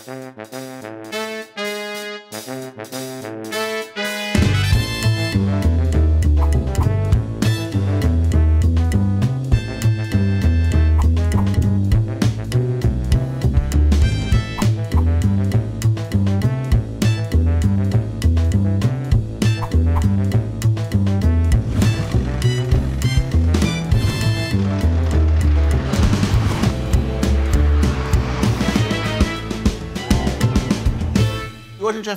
Thank you.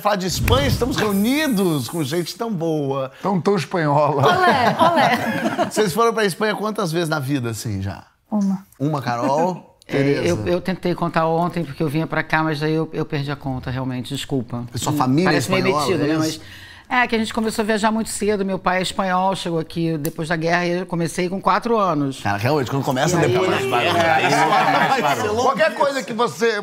vai falar de Espanha, estamos reunidos com gente tão boa. Tão, tão espanhola. Olé, olé. Vocês foram pra Espanha quantas vezes na vida, assim, já? Uma. Uma, Carol? É, eu, eu, tentei contar ontem porque eu vinha para cá, mas aí eu, eu, perdi a conta, realmente, desculpa. sua família Parece é espanhola, meio metido, né, é né? Mas é, que a gente começou a viajar muito cedo. Meu pai é espanhol, chegou aqui depois da guerra e eu comecei com quatro anos. Cara, realmente, quando começa depois. É, é, da guerra. É, é, Qualquer coisa que você.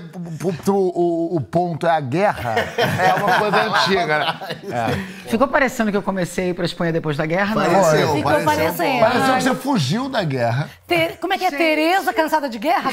O, o, ponto é a guerra, é uma coisa antiga, né? É. Ficou parecendo que eu comecei pra Espanha depois da guerra, não? Né? Pareceu, Ficou pareceu, parecendo. Pareceu que você fugiu da guerra. Ter... Como é que é? Gente. Tereza cansada de guerra?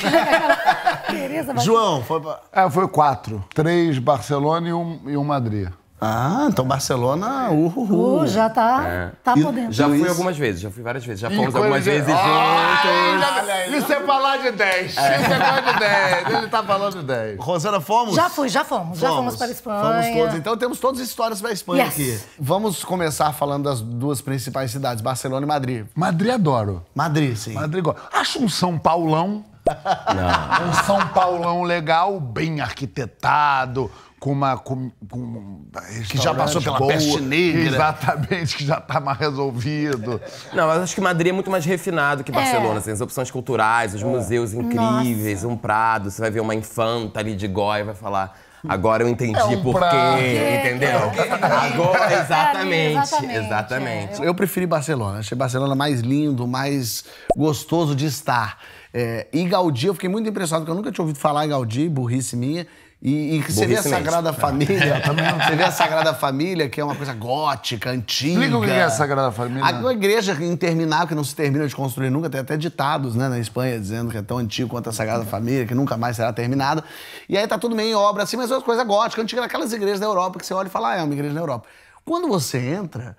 Tereza, João, foi. É, foi quatro. Três Barcelona e um, e um Madrid. Ah, então Barcelona, uhuhu. Uh, uh, uh. já tá, é. tá podendo. Já fui algumas vezes, já fui várias vezes. Já fomos algumas vezes ah, juntos. É isso é falar de 10. É. Isso é falar de 10. Ele tá falando de 10. Rosana, fomos? Já fui, já fomos. fomos. Já fomos para a Espanha. Fomos todos. Então temos todas as histórias para Espanha yes. aqui. Vamos começar falando das duas principais cidades, Barcelona e Madrid. Madrid adoro. Madrid, sim. Madrid gosto. Acho um São Paulão não. Um São Paulão legal, bem arquitetado, com uma. Com, com que já passou pela boa, peste negra. Exatamente, que já tá mais resolvido. Não, mas acho que Madrid é muito mais refinado que é. Barcelona. É. as opções culturais, os é. museus incríveis, Nossa. um prado, você vai ver uma infanta ali de Goya e vai falar. Agora eu entendi é um por quê, é, é, entendeu? Agora, exatamente, exatamente. exatamente. Eu preferi Barcelona. Achei Barcelona mais lindo, mais gostoso de estar. É, e Gaudí, eu fiquei muito impressionado, porque eu nunca tinha ouvido falar em Gaudí, burrice minha. E, e você vê a Sagrada mesmo. É. Família. você vê a Sagrada Família, que é uma coisa gótica, antiga. Explica o que é a Sagrada Família. A, uma igreja interminável, que não se termina de construir nunca, tem até ditados né, na Espanha dizendo que é tão antigo quanto a Sagrada Família, que nunca mais será terminada. E aí tá tudo meio em obra, assim, mas é uma coisa gótica, antiga, daquelas igrejas da Europa que você olha e fala, ah, é uma igreja da Europa. Quando você entra,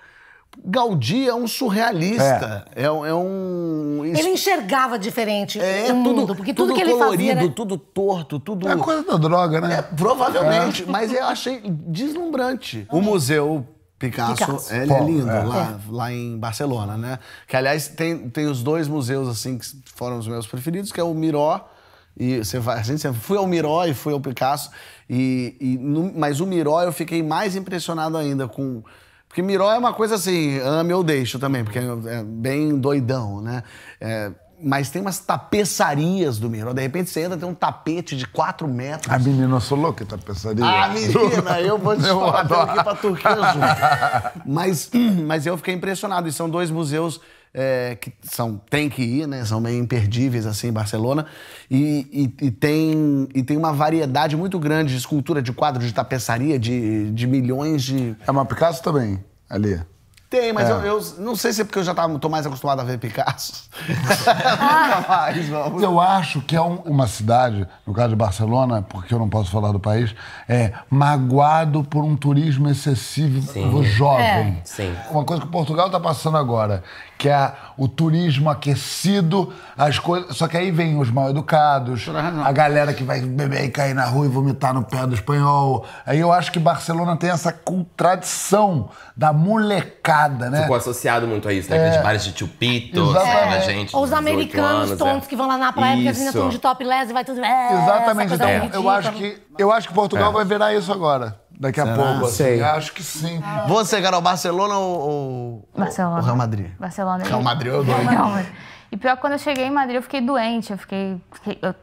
Gaudí é um surrealista. É, é, é um. Ele enxergava diferente é, o é mundo, tudo, porque tudo, tudo que ele colorido, fazia. Era... Tudo torto, tudo. É coisa da droga, né? É, provavelmente, mas eu achei deslumbrante. O museu. Picasso, Picasso. Ele é Pô, é lindo, Lá, é. lá em Barcelona, né? Que, aliás, tem, tem os dois museus, assim, que foram os meus preferidos, que é o Miró, e você vai, a gente sempre, fui ao Miró e fui ao Picasso, e, e no, mas o Miró eu fiquei mais impressionado ainda com porque Miró é uma coisa assim, ame ou deixo também, porque é, é bem doidão, né? É, mas tem umas tapeçarias do Miró. De repente você entra, tem um tapete de 4 metros. A menina, eu sou louca em tapeçaria. Ah, menina, eu vou te falar, aqui pra Turquia junto. mas, mas eu fiquei impressionado. E são dois museus é, que são, tem que ir, né? São meio imperdíveis, assim, em Barcelona. E, e, e, tem, e tem uma variedade muito grande de escultura, de quadro, de tapeçaria, de, de milhões de... É uma Picasso também, ali? Tem, mas é. eu, eu, não sei se é porque eu já tava, tô mais acostumado a ver Picasso. Nunca mais, vamos. Eu acho que é um, uma cidade, no caso de Barcelona, porque eu não posso falar do país, é magoado por um turismo excessivo Sim. jovem. É. Uma coisa que Portugal está passando agora, que é o turismo aquecido, as coisas. Só que aí vem os mal educados, a galera que vai beber e cair na rua e vomitar no pé do espanhol. Aí eu acho que Barcelona tem essa tradição da molecada piada, né? Ficou associado muito a isso, né? É. Aqueles bares de chupito, sabe, é. gente. Ou os americanos anos, é. tontos é. que vão lá na praia porque as meninas estão de topless e vai tudo. É, Exatamente. É então, é. eu, acho que, eu acho que Portugal vai virar isso agora. Daqui a pouco, assim. Sei. Acho que sim. Você, Carol, Barcelona ou. Barcelona. Ou Real Madrid? Barcelona. Real Madrid eu Madrid. E pior, quando eu cheguei em Madrid, eu fiquei doente. Eu fiquei. Eu,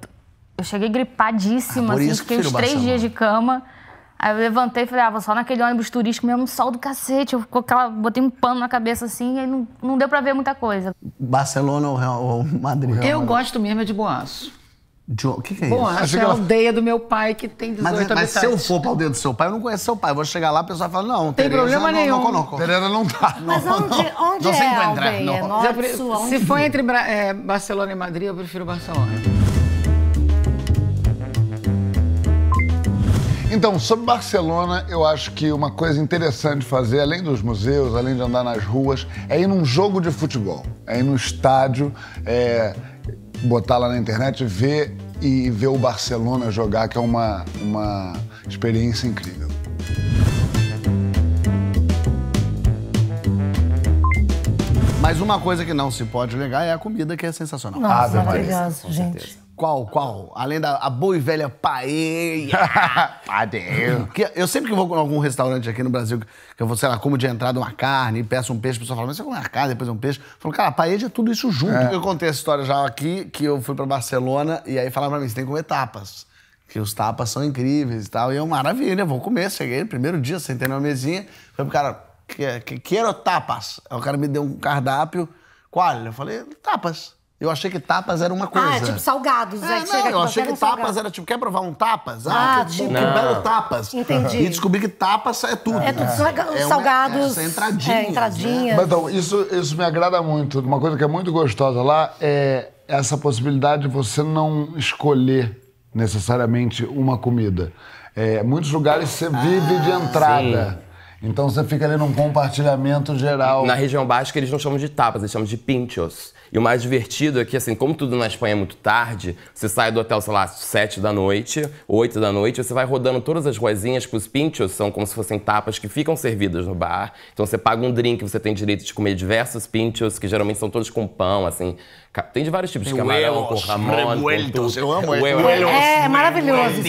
eu cheguei gripadíssima, ah, assim, fiquei uns três Barcelona. dias de cama. Aí eu levantei e falei, ah, vou só naquele ônibus turístico mesmo, sol do cacete. Eu aquela, botei um pano na cabeça assim e não, não deu pra ver muita coisa. Barcelona ou, Real, ou Madrid? eu gosto mesmo é de Boaço. O que, que é isso? Boaço é a ela... aldeia do meu pai que tem 18 mas, mas é, Mas se eu for pra aldeia do seu pai, eu não conheço seu pai. Eu vou chegar lá, a pessoa fala, não, tem Tereza, problema não, nenhum. Não, não, não, não tá. Mas não, onde, onde não é a aldeia? Entrar, não. É se for entre é, Barcelona e Madrid, eu prefiro Barcelona. Então, sobre Barcelona, eu acho que uma coisa interessante fazer, além dos museus, além de andar nas ruas, é ir num jogo de futebol, é ir num estádio, é botar lá na internet, ver e ver o Barcelona jogar, que é uma, uma experiência incrível. Mas uma coisa que não se pode negar é a comida, que é sensacional. Nossa, maravilhoso, gente. Certeza. Qual, qual? Além da a boa e velha paella. Padeiro. Que eu sempre que vou em algum restaurante aqui no Brasil, que eu vou, sei lá, como de entrada uma carne, e peço um peixe, a pessoa fala, mas você come uma carne, depois um peixe. Eu falo, cara, paella é tudo isso junto. É. Eu contei essa história já aqui, que eu fui pra Barcelona, e aí falaram pra mim, você tem que comer tapas. Que os tapas são incríveis e tal. E é eu, maravilha, vou comer. Cheguei, primeiro dia, sentei na mesinha, falei pro cara, que, quero tapas. Aí o cara me deu um cardápio, qual? Eu falei, tapas. Eu achei que tapas era uma ah, coisa. Ah, tipo salgados. É, ah, não, eu achei que tapas salgado. era tipo, quer provar um tapas? Ah, ah que, tipo, que belo tapas. Entendi. E descobri que tapas é tudo. É, né? é tudo, é, salgados. É, é, É, entradinhas. Né? Então, isso, isso me agrada muito. Uma coisa que é muito gostosa lá é essa possibilidade de você não escolher necessariamente uma comida. É, muitos lugares você vive ah, de entrada. Sim. Então você fica ali num compartilhamento geral. Na região basca eles não chamam de tapas, eles chamam de pinchos. E o mais divertido é que, assim, como tudo na Espanha é muito tarde, você sai do hotel, sei lá, sete da noite, oito da noite, você vai rodando todas as ruazinhas que os pinchos são como se fossem tapas que ficam servidas no bar. Então você paga um drink, você tem direito de comer diversos pinchos, que geralmente são todos com pão, assim, tem de vários tipos de camarão, com ramon, revueltos. Eu amo huevos. É, maravilhoso.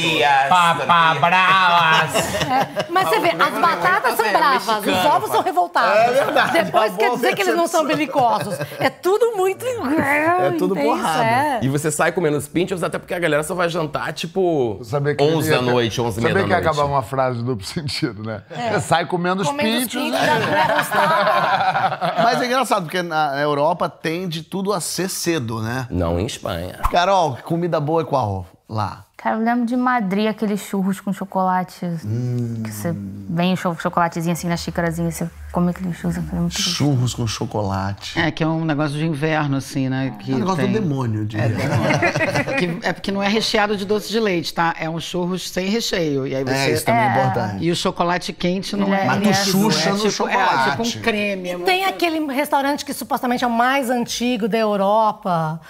Papa bravas. É. Mas você vê, as batatas são bravas, os ovos são revoltados. É verdade. Depois quer dizer que eles não são belicosos. É tudo muito... É tudo é. borrado. É. E você sai com menos pinchos até porque a galera só vai jantar, tipo, 11 da noite, 11 da noite. Sabia que ia acabar uma frase do duplo sentido, né? É. Você sai comendo os pinchos. Né? Mas é engraçado, porque na Europa tem de tudo a ser cedo, né? Não em Espanha. Carol, comida boa é qual lá? Cara, eu lembro de Madrid, aqueles churros com chocolate. Hum. Que você hum. vem o chocolatezinho assim na xícarazinha, você come aqueles churros. É churros com chocolate. É, que é um negócio de inverno, assim, né? Que é um negócio tem... do demônio, de é, é porque não é recheado de doce de leite, tá? É um churros sem recheio. E aí é, você... É, isso também é, é, importante. E o chocolate quente não é... é Mas tu chucha é, no tipo, chocolate. É, tipo um creme. tem muito... aquele restaurante que supostamente é o mais antigo da Europa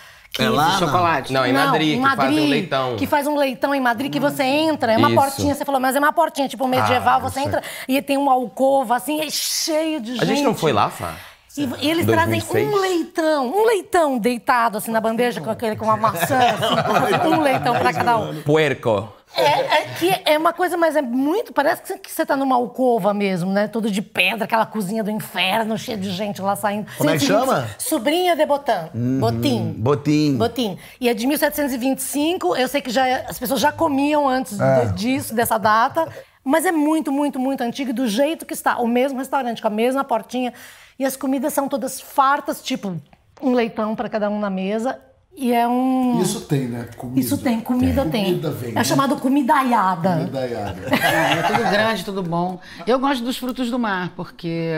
é lá, chocolate. Não, em não, Madrid, em Madrid, que faz um leitão. Que faz um leitão em Madrid, que você hum. entra, é uma Isso. portinha, você falou, mas é uma portinha, tipo medieval, ah, você é. entra e tem uma alcova, assim, é cheio de gente. A gente não foi lá, Fá? E eles 2006. trazem um leitão, um leitão deitado assim na bandeja com aquele com uma maçã, assim, um leitão para cada um. Puerco. É, é, que é uma coisa, mas é muito. Parece que você está numa alcova mesmo, né? Tudo de pedra, aquela cozinha do inferno, cheia de gente lá saindo. Como é que chama? Sobrinha de Botan. Uhum. Botim. Botim. Botim. E é de 1725. Eu sei que já, as pessoas já comiam antes é. disso, dessa data mas é muito, muito, muito antigo e do jeito que está. O mesmo restaurante, com a mesma portinha. E as comidas são todas fartas, tipo um leitão para cada um na mesa. E é um. Isso tem, né? Comida. Isso tem, comida tem. tem. Comida vem, é né? chamado comidaiada. Comidaiada. é, é tudo grande, tudo bom. Eu gosto dos frutos do mar, porque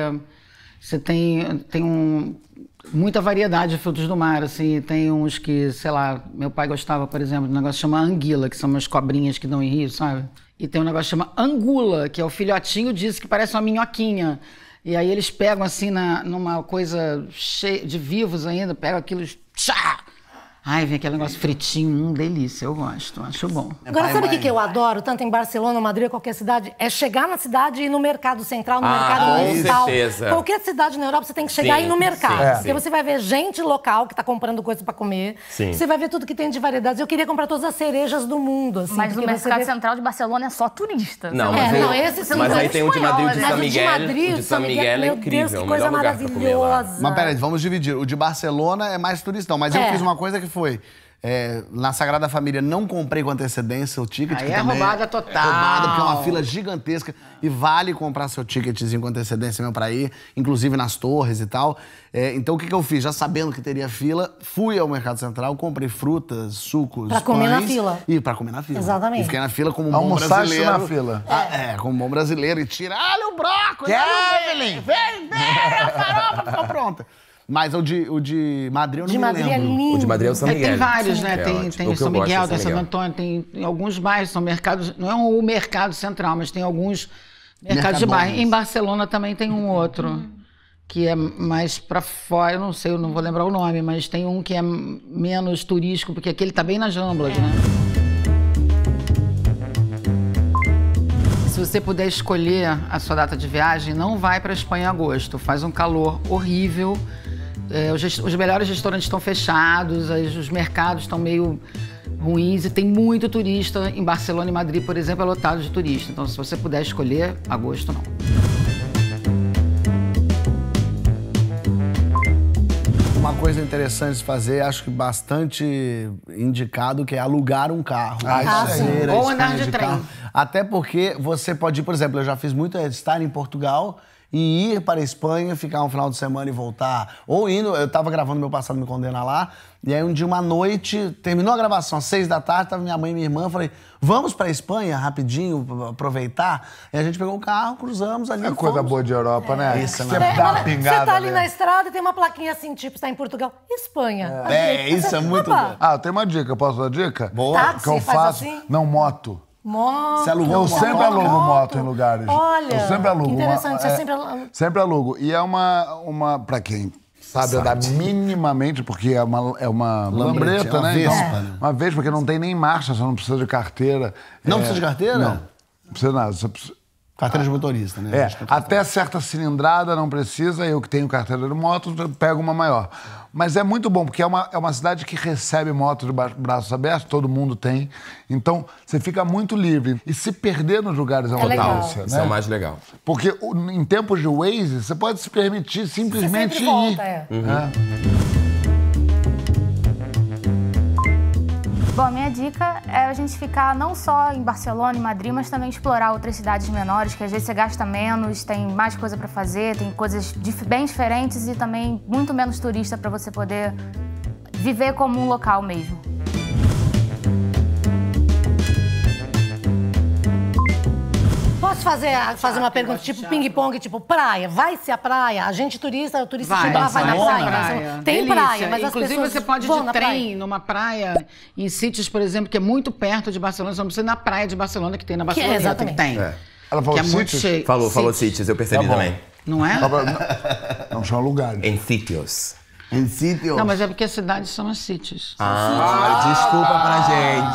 você tem, tem um, muita variedade de frutos do mar, assim, tem uns que, sei lá, meu pai gostava, por exemplo, de um negócio chamado anguila, que são umas cobrinhas que dão em rio, sabe? E tem um negócio que chama angula, que é o filhotinho disso, que parece uma minhoquinha. E aí eles pegam assim na, numa coisa cheia de vivos ainda, pegam aquilo, tchá, Ai, vem aquele negócio fritinho, hum, delícia, eu gosto, acho bom. Agora, sabe o que, que eu adoro, tanto em Barcelona, Madrid, qualquer cidade? É chegar na cidade e ir no mercado central, no ah, mercado municipal. certeza. Qualquer cidade na Europa, você tem que chegar sim, e ir no mercado. Sim, porque sim. você vai ver gente local que está comprando coisa para comer. Sim. Você vai ver tudo que tem de variedades. Eu queria comprar todas as cerejas do mundo, assim. Mas o mercado vê... central de Barcelona é só turista. Não, mas, é, eu... não, esse né? são mas aí tem o de Madrid, de São Miguel. o de Madrid, de São Miguel, é incrível. Deus, que coisa maravilhosa. Mas peraí, vamos dividir. O de Barcelona é mais turistão, mas eu é. fiz uma coisa que foi. É, na Sagrada Família não comprei com antecedência o ticket. Aí é roubada é total. É roubada, porque é uma fila gigantesca. E vale comprar seu ticketzinho com antecedência mesmo pra ir, inclusive nas torres e tal. É, então o que, que eu fiz? Já sabendo que teria fila, fui ao Mercado Central, comprei frutas, sucos, Pra comer pães, na fila. E pra comer na fila. Exatamente. E fiquei na fila como um bom brasileiro. na fila. Ah, é. como um bom brasileiro. E tira, olha o brócolis, olha Vem, vem, a farofa ficou pronta. Mas o de, o de Madrid eu não de me Madrid é lembro. É lindo. O de Madrid é o São Miguel. É, tem né? vários, né? tem, tem São Miguel, tem é São é Antônio, tem alguns bairros, são mercados. Não é o mercado central, mas tem alguns mercados Mercadões. de bairro. Em Barcelona também tem um outro. Que é mais para fora, eu não sei, eu não vou lembrar o nome, mas tem um que é menos turístico, porque aquele tá bem nas ramblas, né? se você puder escolher a sua data de viagem, não vai para Espanha em agosto. Faz um calor horrível. É, os, os, melhores restaurantes estão fechados, as, os mercados estão meio ruins e tem muito turista em Barcelona e Madrid, por exemplo, é lotado de turista. Então, se você puder escolher, agosto não. Uma coisa interessante de fazer, acho que bastante indicado, que é alugar um carro. Ah, Ou andar tipo de, de trem. Carro. Até porque você pode ir, por exemplo, eu já fiz muito é, estar em Portugal e ir para a Espanha, ficar um final de semana e voltar. Ou indo, eu estava gravando meu passado me condena lá, e aí um dia, uma noite, terminou a gravação às seis da tarde, tava minha mãe e minha irmã, falei, vamos para a Espanha rapidinho, aproveitar. E a gente pegou o carro, cruzamos ali. É coisa boa de Europa, né? é. né? Isso, é Você né? dá uma pingada. Você tá ali na estrada e tem uma plaquinha assim, tipo, está em Portugal, Espanha. É, é isso é muito bom. Ah, tem uma dica, posso dar dica? Boa. Táxi, que eu faço. Assim? Não, moto. Moto. Eu sempre alugo moto, em lugares. Olha, eu sempre alugo. Interessante, uma, é, sempre alugo. Sempre alugo. E é uma, uma para quem sabe, sabe andar minimamente, porque é uma, é uma lambreta, é uma né? Então, vespa, então, Uma vez porque não tem nem marcha, você não precisa de carteira. Não é, precisa de carteira? Não. Não precisa nada. Você precisa, Carteira de motorista, né? É, é até certa cilindrada não precisa, eu que tenho carteira de moto, pego uma maior. Mas é muito bom, porque é uma, é uma cidade que recebe moto de braços abertos, todo mundo tem. Então, você fica muito livre. E se perder nos lugares é uma é Né? Isso é o mais legal. Porque em tempos de Waze, você pode se permitir simplesmente você ir. Volta, é. Uhum. é. Bom, minha dica é a gente ficar não só em Barcelona e Madrid, mas também explorar outras cidades menores, que às vezes você gasta menos, tem mais coisa para fazer, tem coisas bem diferentes e também muito menos turista para você poder viver como um local mesmo. posso fazer, fazer uma pergunta tipo ping-pong, tipo praia? Vai ser a praia? A gente turista, o turista vai, chega lá, vai, vai na praia. praia. Tem Delícia. praia, mas Inclusive, as pessoas você pode ir de trem praia. numa praia, em sítios, por exemplo, que é muito perto de Barcelona. Você não precisa ir na praia de Barcelona, que tem na Barcelona. Que é, exatamente. Tem. É. Ela falou que é muito cheio. Falou, sítios. falou sítios, eu percebi tá também. Não é? Tá não, chama é lugar. Em sítios. Não, mas é porque as cidades são as sítios. Ah, ah desculpa pra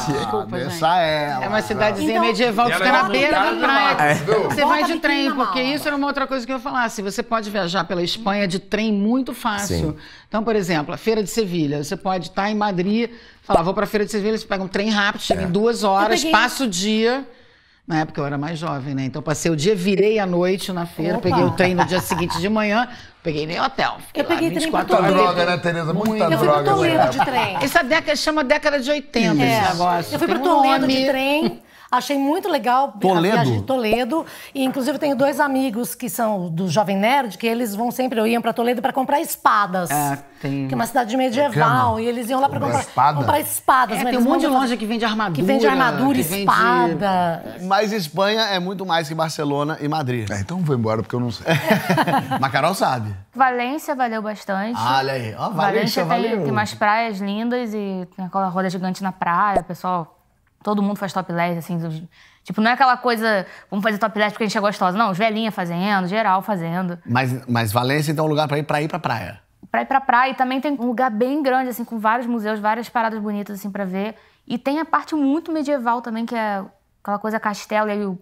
gente. Desculpa, ah, gente. Ela, é uma cidadezinha então, medieval que fica na é beira da praia. É. Você vai de trem, porque isso era uma outra coisa que eu ia falar. Se você pode viajar pela Espanha de trem muito fácil. Sim. Então, por exemplo, a Feira de Sevilha. Você pode estar em Madrid, falar, vou pra Feira de Sevilha, você pega um trem rápido, chega é. em duas horas, passa o dia... Na época eu era mais jovem, né? Então passei o dia, virei a noite na feira, Opa. peguei o trem no dia seguinte de manhã, peguei nem hotel. Fiquei eu peguei 24 horas. Muita droga, né, Tereza? Muita droga. Eu fui pro Toledo né? de trem. Essa década chama década de 80 é. esse negócio. Eu fui pro Toledo de trem. Achei muito legal Toledo. a viagem de Toledo. E, inclusive, eu tenho dois amigos que são do Jovem Nerd, que eles vão sempre, eu iam para Toledo para comprar espadas. É, tem... Que é uma cidade medieval. É, e eles iam lá para comprar, espada. comprar espadas. É, tem um monte de loja que vende armadura. Que vende armadura, que espada. Vende... Mas Espanha é muito mais que Barcelona e Madrid. É, então vou embora, porque eu não sei. Mas Carol sabe. Valência valeu bastante. Ah, olha aí. Ó, Valência, Valência tem, valeu. tem umas praias lindas e tem aquela roda gigante na praia, pessoal Todo mundo faz topless, assim. Tipo, não é aquela coisa, vamos fazer topless porque a gente é gostosa. Não, os velhinhos fazendo, geral fazendo. Mas, mas Valência, então, é um lugar para ir para ir pra praia? Pra ir pra praia. E também tem um lugar bem grande, assim, com vários museus, várias paradas bonitas, assim, para ver. E tem a parte muito medieval também, que é aquela coisa castelo e aí o,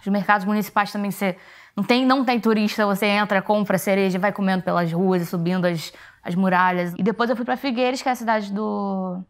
os mercados municipais também você não tem não tem turista você entra compra cereja vai comendo pelas ruas e subindo as, as muralhas e depois eu fui para Figueiras que é a cidade do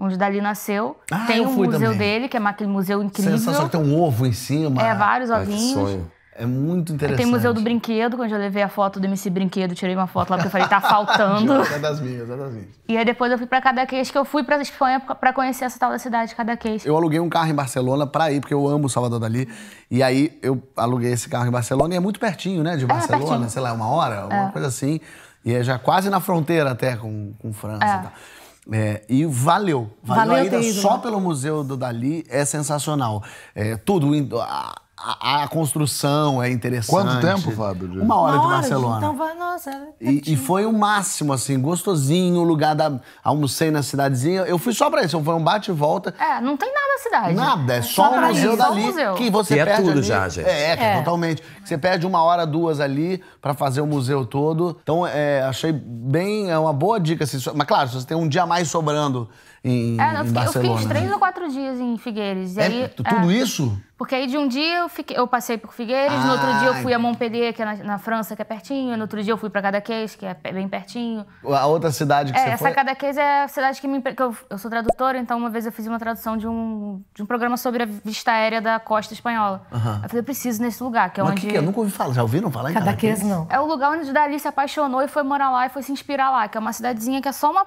onde Dali nasceu. Ah, tem um museu também. dele, que é aquele museu incrível. Sensacional, que tem um ovo em cima. É, vários ah, ovinhos. É muito interessante. Tem o Museu do Brinquedo, quando eu levei a foto do MC Brinquedo, tirei uma foto lá porque eu falei, tá faltando. é das minhas, é das minhas. E aí depois eu fui pra Cadaqués, que eu fui pra Espanha pra conhecer essa tal da cidade de Cadaqués. Eu aluguei um carro em Barcelona pra ir, porque eu amo Salvador Dali. E aí eu aluguei esse carro em Barcelona e é muito pertinho, né? De é, Barcelona, é, sei lá, uma hora, uma é. coisa assim. E é já quase na fronteira até com, com França é. e tal. É, e valeu. Valeu, valeu ainda só né? pelo Museu do Dali, é sensacional. É, tudo, a, a, construção é interessante. Quanto tempo, Fábio? Uma hora, Uma hora de Barcelona. Então, vai, nossa, é e, e, foi o máximo, assim, gostosinho, lugar da. Almocei na cidadezinha. Eu fui só pra isso, foi um bate e volta. É, não tem nada na cidade. Nada, é, é só, só museu ir, dali. museu. Que você e é perde é tudo ali. já, gente. É, é, é, totalmente. Você perde uma hora, duas ali pra fazer o museu todo. Então, é, achei bem. É uma boa dica. Assim, mas claro, se você tem um dia mais sobrando em, é, eu, fiquei, Barcelona. eu fiz né? três ou quatro dias em Figueiras. É, aí, é, tudo é, isso? Porque aí de um dia eu, fiquei, eu passei por Figueiras, ah, no outro dia eu fui a ah, Montpellier, que é na, na, França, que é pertinho, no outro dia eu fui para Cadaqués, que é bem pertinho. A outra cidade que é, você essa foi? Cadaqués é a cidade que, me, que eu, eu, sou tradutora, então uma vez eu fiz uma tradução de um, de um programa sobre a vista aérea da costa espanhola. Eu falei, eu preciso nesse lugar, que é Mas onde... Que que é? Eu nunca ouvi falar, já ouviram falar em Cadaqués? Cadaqués não. É o lugar onde Dali se apaixonou e foi morar lá e foi se inspirar lá, que é uma cidadezinha que é só uma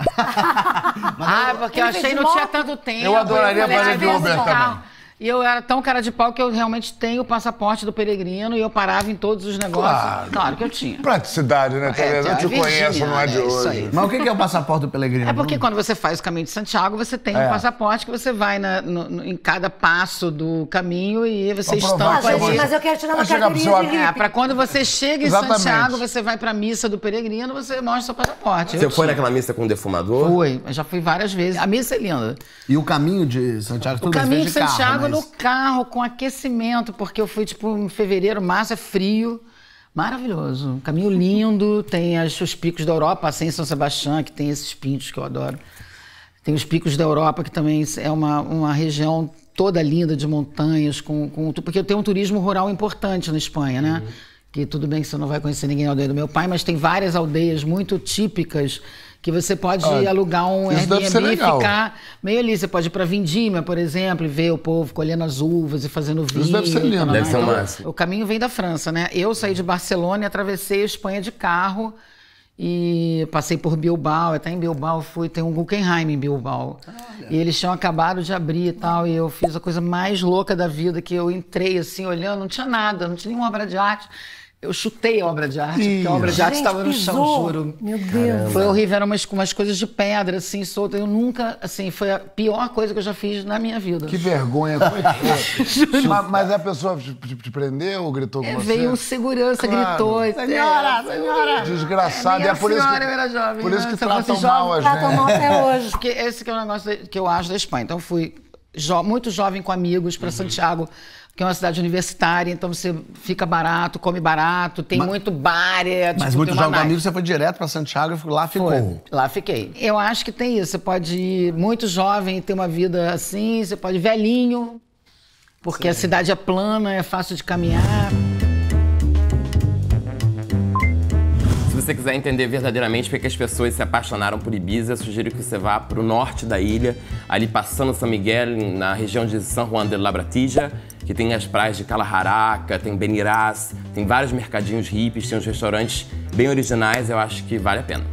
ah, porque eu achei que não tinha tanto tempo. Eu adoraria fazer ah, de Uber também. E eu era tão cara de pau que eu realmente tenho o passaporte do peregrino e eu parava em todos os negócios. Claro, claro que eu tinha. Praticidade, né, Tereza? É, né? eu te Virgínia, conheço, não é de é hoje. Mas o que é o passaporte do peregrino? É porque quando você faz o caminho de Santiago, você tem é. um passaporte que você vai na, no, em cada passo do caminho e você estampa ali. Mas, mas eu quero tirar uma carteirinha sua... de É, pra quando você chega em Exatamente. Santiago, você vai pra missa do peregrino, você mostra seu passaporte. Você eu foi tinha. naquela missa com o defumador? Fui, já fui várias vezes. A missa é linda. E o caminho de Santiago, tudo O caminho de Santiago, carro, né? no carro com aquecimento, porque eu fui, tipo, em fevereiro, março, é frio. Maravilhoso. Caminho lindo, tem as, os picos da Europa, assim, em São Sebastião, que tem esses pintos que eu adoro. Tem os picos da Europa, que também é uma, uma região toda linda de montanhas, com, com porque eu tenho um turismo rural importante na Espanha, né? Uhum. Que tudo bem que você não vai conhecer ninguém na aldeia do meu pai, mas tem várias aldeias muito típicas que você pode ah, alugar um Airbnb e ficar meio ali. Você pode ir para Vindímia, por exemplo, e ver o povo colhendo as uvas e fazendo vinho. Isso deve ser lindo. Deve né? ser então, massa. O caminho vem da França, né? Eu saí de Barcelona e atravessei a Espanha de carro e passei por Bilbao, até em Bilbao fui, tem um Guggenheim em Bilbao. Olha. E eles tinham acabado de abrir e tal, e eu fiz a coisa mais louca da vida, que eu entrei assim, olhando, não tinha nada, não tinha nenhuma obra de arte. Eu chutei a obra de arte, Sim. porque a obra de arte estava no chão, juro. Meu Deus. Caramba. Foi horrível, eram umas, umas coisas de pedra, assim, solta. Eu nunca, assim, foi a pior coisa que eu já fiz na minha vida. Que vergonha. É é? mas, mas a pessoa te, te prendeu ou gritou com é, você? Veio um segurança, claro. gritou. É, senhora, senhora. Desgraçado. É, é por senhora, isso que, eu era jovem. Por isso né? que tratam mal as Tratam mal até hoje. Porque esse que é o negócio que eu acho da Espanha. Então, fui jo muito jovem com amigos para uhum. Santiago porque é uma cidade universitária, então você fica barato, come barato, tem mas, muito bar. É, tipo, mas muito jogo night. você foi direto para Santiago e lá ficou. Foi, lá fiquei. Eu acho que tem isso. Você pode ir muito jovem e ter uma vida assim, você pode ir velhinho, porque Sim. a cidade é plana, é fácil de caminhar. você quiser entender verdadeiramente porque as pessoas se apaixonaram por Ibiza, eu sugiro que você vá para o norte da ilha, ali passando São Miguel, na região de São Juan de Labratija, que tem as praias de Calaharaca, tem Benirás, tem vários mercadinhos hippies, tem uns restaurantes bem originais, eu acho que vale a pena.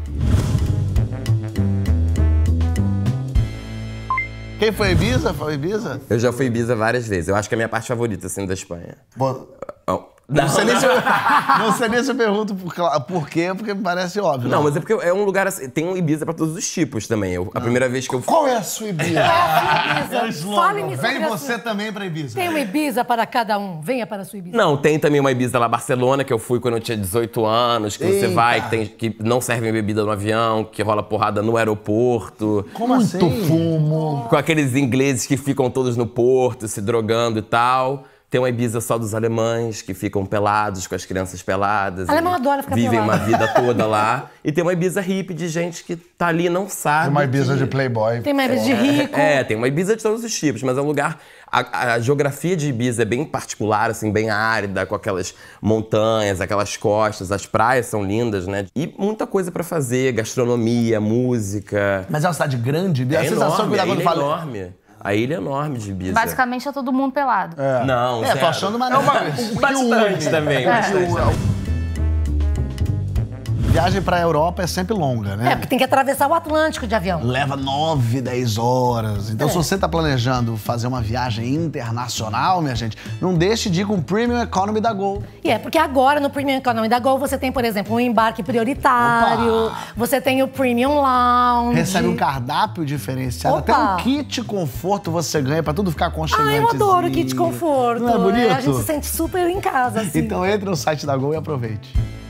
Quem foi Ibiza? Foi Ibiza? Eu já fui Ibiza várias vezes. Eu acho que é a minha parte favorita, assim, da Espanha. Bom... Não, não, sei nem se eu, não sei nem se eu pergunto por, por quê, porque me parece óbvio. Não, não, mas é porque é um lugar assim. Tem um Ibiza pra todos os tipos também. Eu, a ah. primeira vez que eu Qual é a sua Ibiza? Qual é a sua Ibiza? É Vem você sua... também pra Ibiza. Tem uma Ibiza para cada um. Venha para a sua Ibiza. Não, tem também uma Ibiza lá Barcelona, que eu fui quando eu tinha 18 anos, que Eita. você vai, que, tem, que não servem bebida no avião, que rola porrada no aeroporto. Como Muito assim? fumo. Com aqueles ingleses que ficam todos no porto, se drogando e tal. Tem uma Ibiza só dos alemães, que ficam pelados, com as crianças peladas. Alemão adora ficar Vivem uma vida toda lá. E tem uma Ibiza hippie de gente que tá ali e não sabe. Tem uma Ibiza que... de playboy. Tem uma Ibiza é. de rico. É, tem uma Ibiza de todos os tipos, mas é um lugar... A, a, geografia de Ibiza é bem particular, assim, bem árida, com aquelas montanhas, aquelas costas, as praias são lindas, né? E muita coisa para fazer, gastronomia, música. Mas é uma cidade grande, Ibiza. É a enorme, sensação que quando é fala... enorme. A ilha é enorme de Ibiza. Basicamente é todo mundo pelado. É. Não, é, zero. tô achando uma... É uma... Bastante também. É viagem para a Europa é sempre longa, né? É, porque tem que atravessar o Atlântico de avião. Leva 9, 10 horas. Então, é. se você está planejando fazer uma viagem internacional, minha gente, não deixe de ir com o Premium Economy da Gol. E é, porque agora no Premium Economy da Gol você tem, por exemplo, um embarque prioritário, Opa. você tem o Premium Lounge. Recebe um cardápio diferenciado, Opa. até um kit conforto você ganha para tudo ficar conchegante. Ah, eu adoro o kit conforto. Não é bonito? É, a gente se sente super em casa, assim. Então entre no site da Gol e aproveite.